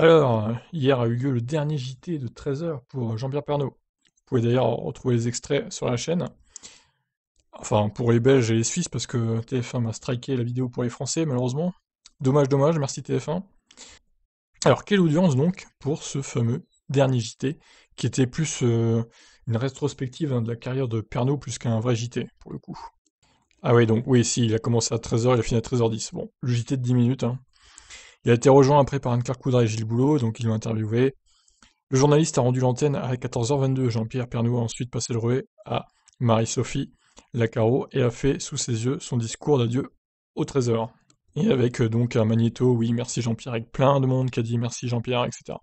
Alors, hier a eu lieu le dernier JT de 13h pour Jean-Pierre Pernaud. Vous pouvez d'ailleurs retrouver les extraits sur la chaîne. Enfin, pour les Belges et les Suisses, parce que TF1 m'a striké la vidéo pour les Français, malheureusement. Dommage, dommage, merci TF1. Alors, quelle audience donc pour ce fameux dernier JT, qui était plus euh, une rétrospective hein, de la carrière de Pernaud plus qu'un vrai JT, pour le coup. Ah oui, donc oui, si, il a commencé à 13h, il a fini à 13h10. Bon, le JT de 10 minutes, hein, il a été rejoint après par Anne Coudray et Gilles Boulot, donc ils l'ont interviewé. Le journaliste a rendu l'antenne à 14h22. Jean-Pierre Pernaud a ensuite passé le relais à Marie-Sophie Lacaro et a fait sous ses yeux son discours d'adieu au trésor. Et avec euh, donc un magnéto, oui, merci Jean-Pierre, avec plein de monde qui a dit merci Jean-Pierre, etc.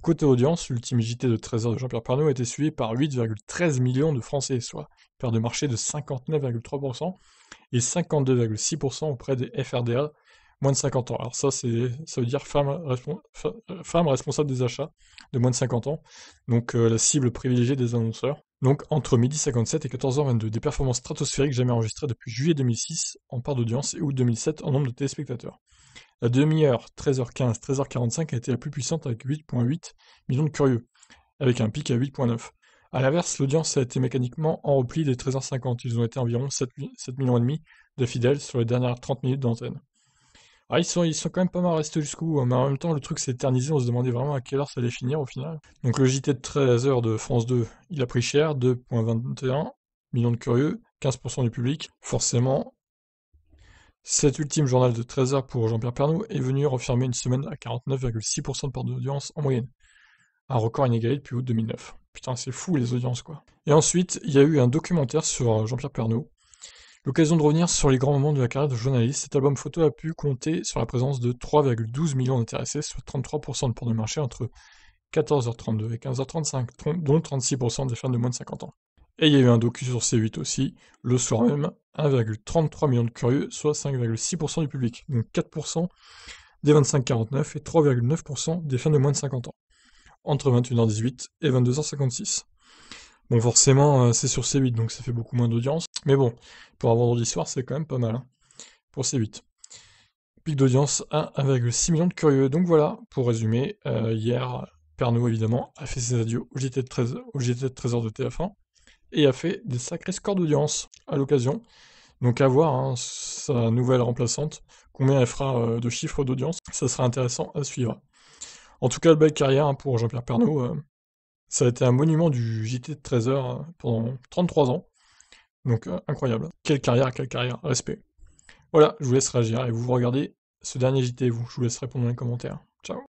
Côté audience, l'ultime JT de 13h de Jean-Pierre Pernaud a été suivi par 8,13 millions de Français, soit perte de marché de 59,3% et 52,6% auprès des FRDA, moins de 50 ans. Alors ça, c'est, ça veut dire femme, responsable des achats de moins de 50 ans, donc euh, la cible privilégiée des annonceurs. Donc entre midi h 57 et 14h22, des performances stratosphériques jamais enregistrées depuis juillet 2006 en part d'audience et août 2007 en nombre de téléspectateurs. La demi-heure 13h15, 13h45 a été la plus puissante avec 8.8 millions de curieux, avec un pic à 8.9. A l'inverse, l'audience a été mécaniquement en repli des 13h50. Ils ont été environ 7, millions et demi de fidèles sur les dernières 30 minutes d'antenne. Ah, ils sont, ils sont quand même pas mal restés jusqu'au hein. mais en même temps, le truc s'est éternisé, on se demandait vraiment à quelle heure ça allait finir au final. Donc le JT de 13h de France 2, il a pris cher, 2.21 millions de curieux, 15% du public, forcément. Cet ultime journal de 13h pour Jean-Pierre Pernaud est venu refermer une semaine à 49,6% de part d'audience en moyenne. Un record inégalé depuis août 2009. Putain, c'est fou les audiences quoi. Et ensuite, il y a eu un documentaire sur euh, Jean-Pierre Pernaud L'occasion de revenir sur les grands moments de la carrière de journaliste, cet album photo a pu compter sur la présence de 3,12 millions d'intéressés, soit 33% de port de marché entre 14h32 et 15h35, dont 36% des fans de moins de 50 ans. Et il y a eu un docu sur C8 aussi, le soir même, 1,33 million de curieux, soit 5,6% du public, donc 4% des 25-49 et 3,9% des fans de moins de 50 ans, entre 21h18 et 22h56. Bon, forcément, euh, c'est sur C8, donc ça fait beaucoup moins d'audience. Mais bon, pour un vendredi soir, c'est quand même pas mal. Hein, pour C8. Pic d'audience à 1,6 million de curieux. Donc voilà, pour résumer, euh, hier, Pernod, évidemment, a fait ses adieux au JT de 13h, de 13 TF1 et a fait des sacrés scores d'audience à l'occasion. Donc à voir hein, sa nouvelle remplaçante, combien elle fera euh, de chiffres d'audience, ça sera intéressant à suivre. En tout cas, belle carrière hein, pour Jean-Pierre Pernaud. Ça a été un monument du JT de 13h hein, pendant 33 ans. Donc euh, incroyable. Quelle carrière, quelle carrière. Respect. Voilà, je vous laisse réagir et vous regardez ce dernier JT, vous. Je vous laisse répondre dans les commentaires.